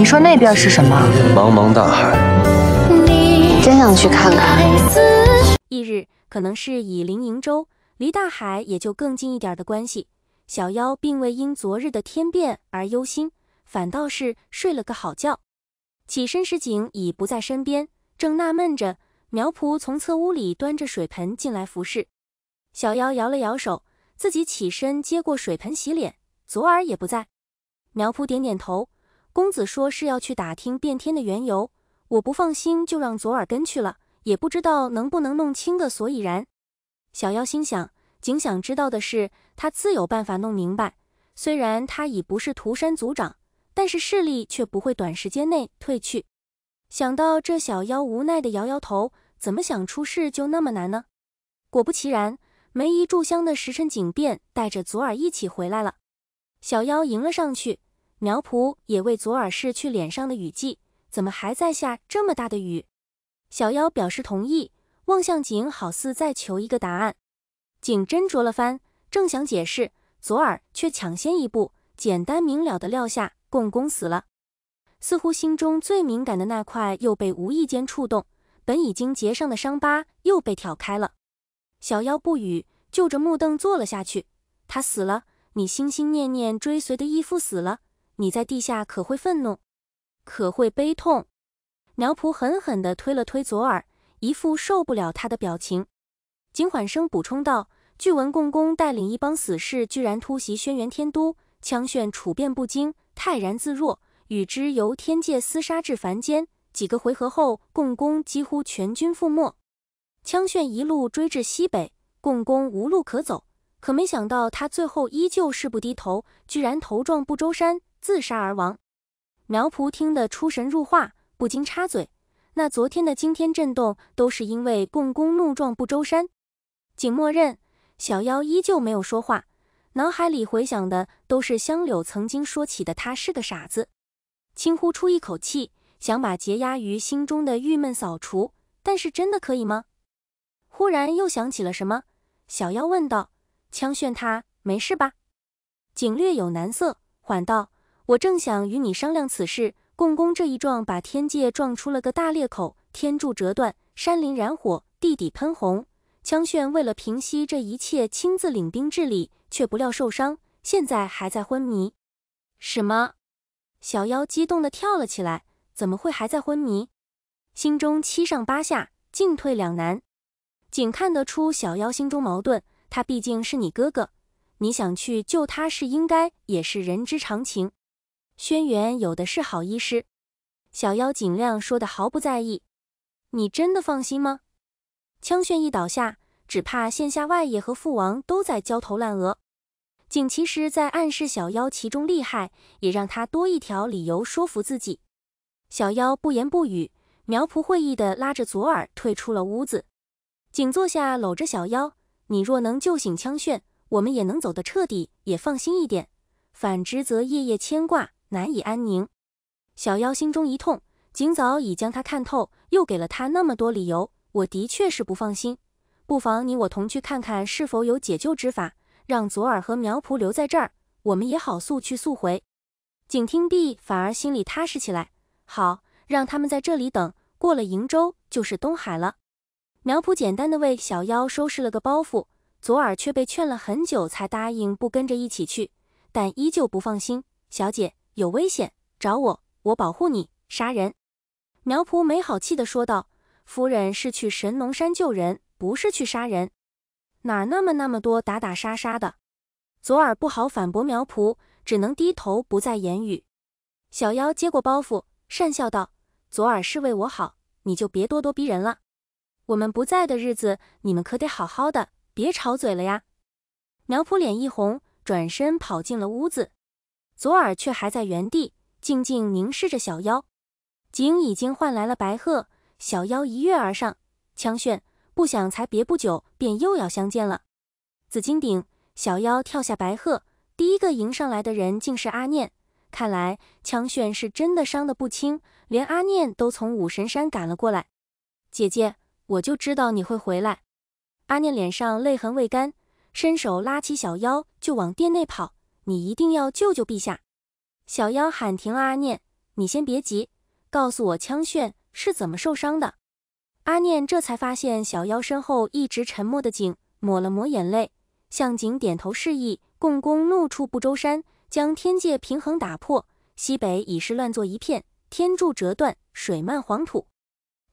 你说那边是什么？茫茫大海。真想去看看。翌日，可能是以临瀛洲离大海也就更近一点的关系，小妖并未因昨日的天变而忧心，反倒是睡了个好觉。起身时，景已不在身边，正纳闷着，苗圃从侧屋里端着水盆进来服侍。小妖摇了摇手，自己起身接过水盆洗脸。左耳也不在，苗圃点点头。公子说是要去打听变天的缘由，我不放心，就让左耳跟去了，也不知道能不能弄清个所以然。小妖心想，景想知道的事，他自有办法弄明白。虽然他已不是涂山族长，但是势力却不会短时间内退去。想到这，小妖无奈地摇摇头，怎么想出事就那么难呢？果不其然，没一炷香的时辰，景便带着左耳一起回来了。小妖迎了上去。苗圃也为左耳拭去脸上的雨迹，怎么还在下这么大的雨？小妖表示同意，望向井，好似在求一个答案。井斟酌了番，正想解释，左耳却抢先一步，简单明了的撂下：“共工死了。”似乎心中最敏感的那块又被无意间触动，本已经结上的伤疤又被挑开了。小妖不语，就着木凳坐了下去。他死了，你心心念念追随的义父死了。你在地下可会愤怒，可会悲痛？苗圃狠狠地推了推左耳，一副受不了他的表情。景缓声补充道：“据闻共工带领一帮死士，居然突袭轩辕天都。枪炫处变不惊，泰然自若，与之由天界厮杀至凡间。几个回合后，共工几乎全军覆没。枪炫一路追至西北，共工无路可走。可没想到，他最后依旧是不低头，居然头撞不周山。”自杀而亡。苗圃听得出神入化，不禁插嘴：“那昨天的惊天震动，都是因为共工怒撞不周山。”景默认。小妖依旧没有说话，脑海里回想的都是香柳曾经说起的他是个傻子。轻呼出一口气，想把结压于心中的郁闷扫除，但是真的可以吗？忽然又想起了什么，小妖问道：“枪炫，他没事吧？”景略有难色，缓道。我正想与你商量此事，共工这一撞把天界撞出了个大裂口，天柱折断，山林燃火，地底喷红。枪炫为了平息这一切，亲自领兵治理，却不料受伤，现在还在昏迷。什么？小妖激动的跳了起来，怎么会还在昏迷？心中七上八下，进退两难。仅看得出小妖心中矛盾，他毕竟是你哥哥，你想去救他是应该，也是人之常情。轩辕有的是好医师，小妖尽量说得毫不在意。你真的放心吗？枪炫一倒下，只怕线下外爷和父王都在焦头烂额。景其实，在暗示小妖其中厉害，也让他多一条理由说服自己。小妖不言不语，苗圃会意的拉着左耳退出了屋子。景坐下，搂着小妖：“你若能救醒枪炫，我们也能走得彻底，也放心一点；反之，则夜夜牵挂。”难以安宁，小妖心中一痛，景早已将他看透，又给了他那么多理由，我的确是不放心，不妨你我同去看看是否有解救之法，让左耳和苗圃留在这儿，我们也好速去速回。景听毕，反而心里踏实起来。好，让他们在这里等，过了瀛洲就是东海了。苗圃简单的为小妖收拾了个包袱，左耳却被劝了很久才答应不跟着一起去，但依旧不放心，小姐。有危险，找我，我保护你。杀人，苗圃没好气的说道：“夫人是去神农山救人，不是去杀人。哪那么那么多打打杀杀的？”左耳不好反驳苗圃，只能低头不再言语。小妖接过包袱，讪笑道：“左耳是为我好，你就别咄咄逼人了。我们不在的日子，你们可得好好的，别吵嘴了呀。”苗圃脸一红，转身跑进了屋子。左耳却还在原地静静凝视着小妖，景已经换来了白鹤，小妖一跃而上，枪炫不想才别不久便又要相见了。紫金顶，小妖跳下白鹤，第一个迎上来的人竟是阿念，看来枪炫是真的伤得不轻，连阿念都从五神山赶了过来。姐姐，我就知道你会回来。阿念脸上泪痕未干，伸手拉起小妖就往殿内跑。你一定要救救陛下！小妖喊停。阿念，你先别急，告诉我枪炫是怎么受伤的。阿念这才发现小妖身后一直沉默的景，抹了抹眼泪，向景点头示意。共工怒触不周山，将天界平衡打破，西北已是乱作一片，天柱折断，水漫黄土。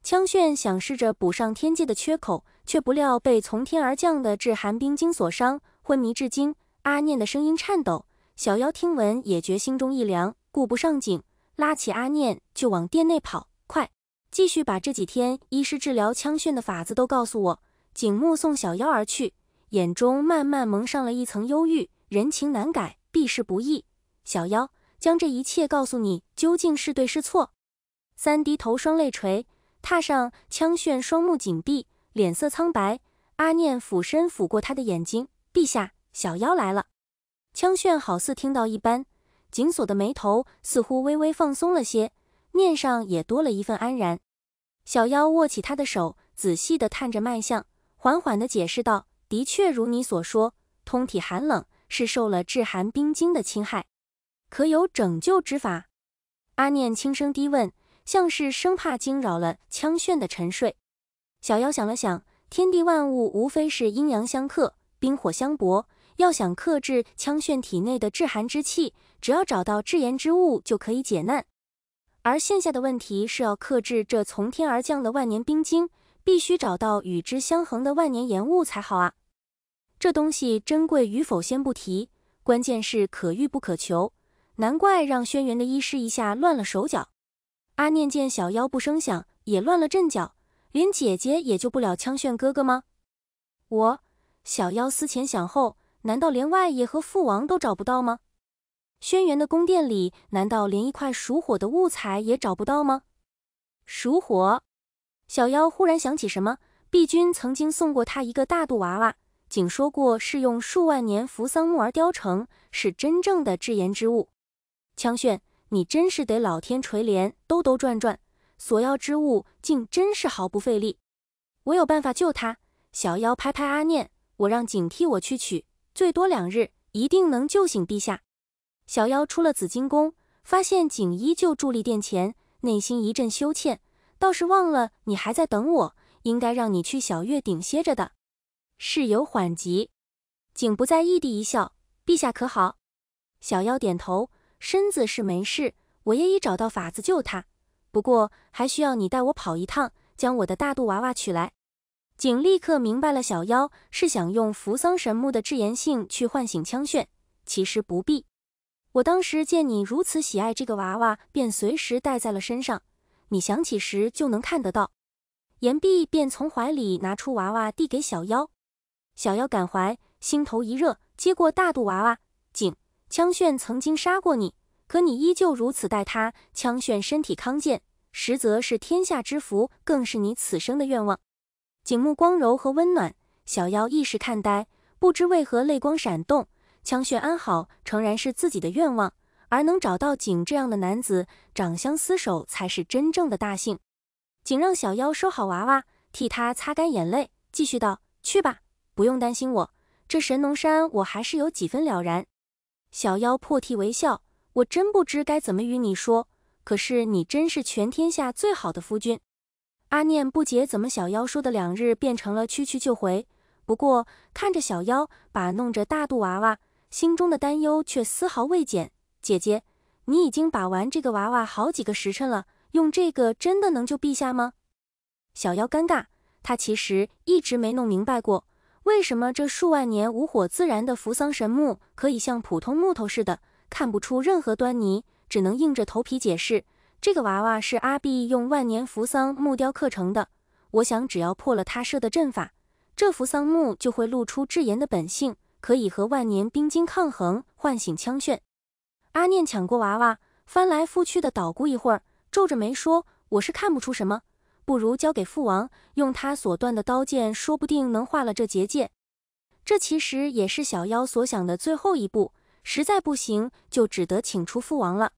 枪炫想试着补上天界的缺口，却不料被从天而降的至寒冰晶所伤，昏迷至今。阿念的声音颤抖。小妖听闻，也觉心中一凉，顾不上紧，拉起阿念就往殿内跑。快，继续把这几天医师治疗枪炫的法子都告诉我。景目送小妖而去，眼中慢慢蒙上了一层忧郁。人情难改，避世不易。小妖，将这一切告诉你，究竟是对是错？三低头，双泪垂，踏上枪炫，双目紧闭，脸色苍白。阿念俯身抚过他的眼睛。陛下，小妖来了。枪炫好似听到一般，紧锁的眉头似乎微微放松了些，面上也多了一份安然。小妖握起他的手，仔细地探着脉象，缓缓地解释道：“的确如你所说，通体寒冷，是受了致寒冰晶的侵害。可有拯救之法？”阿念轻声低问，像是生怕惊扰了枪炫的沉睡。小妖想了想，天地万物无非是阴阳相克，冰火相搏。要想克制枪炫体内的至寒之气，只要找到至炎之物就可以解难。而现下的问题是要克制这从天而降的万年冰晶，必须找到与之相衡的万年炎物才好啊。这东西珍贵与否先不提，关键是可遇不可求，难怪让轩辕的医师一下乱了手脚。阿念见小妖不声响，也乱了阵脚，连姐姐也救不了枪炫哥哥吗？我小妖思前想后。难道连外爷和父王都找不到吗？轩辕的宫殿里，难道连一块属火的物材也找不到吗？属火，小妖忽然想起什么，碧君曾经送过他一个大肚娃娃，仅说过是用数万年扶桑木而雕成，是真正的至言之物。枪炫，你真是得老天垂怜，兜兜转转，索要之物竟真是毫不费力。我有办法救他。小妖拍拍阿念，我让景替我去取。最多两日，一定能救醒陛下。小妖出了紫金宫，发现景依旧伫立殿前，内心一阵羞怯，倒是忘了你还在等我，应该让你去小月顶歇着的。事有缓急，景不在意地一笑：“陛下可好？”小妖点头，身子是没事，我也已找到法子救他，不过还需要你带我跑一趟，将我的大肚娃娃取来。景立刻明白了，小妖是想用扶桑神木的致炎性去唤醒枪炫。其实不必，我当时见你如此喜爱这个娃娃，便随时带在了身上。你想起时就能看得到。言毕，便从怀里拿出娃娃递给小妖，小妖感怀，心头一热，接过大肚娃娃。景，枪炫曾经杀过你，可你依旧如此待他。枪炫身体康健，实则是天下之福，更是你此生的愿望。景目光柔和温暖，小妖一时看呆，不知为何泪光闪动。枪血安好，诚然是自己的愿望，而能找到景这样的男子，长相厮守才是真正的大幸。景让小妖收好娃娃，替他擦干眼泪，继续道：“去吧，不用担心我。这神农山我还是有几分了然。”小妖破涕为笑：“我真不知该怎么与你说，可是你真是全天下最好的夫君。”阿念不解，怎么小妖说的两日变成了区区就回？不过看着小妖把弄着大肚娃娃，心中的担忧却丝毫未减。姐姐，你已经把玩这个娃娃好几个时辰了，用这个真的能救陛下吗？小妖尴尬，他其实一直没弄明白过，为什么这数万年无火自燃的扶桑神木可以像普通木头似的，看不出任何端倪，只能硬着头皮解释。这个娃娃是阿碧用万年扶桑木雕刻成的。我想，只要破了他设的阵法，这扶桑木就会露出智妍的本性，可以和万年冰晶抗衡，唤醒枪炫。阿念抢过娃娃，翻来覆去的捣鼓一会儿，皱着眉说：“我是看不出什么，不如交给父王，用他所断的刀剑，说不定能化了这结界。”这其实也是小妖所想的最后一步。实在不行，就只得请出父王了。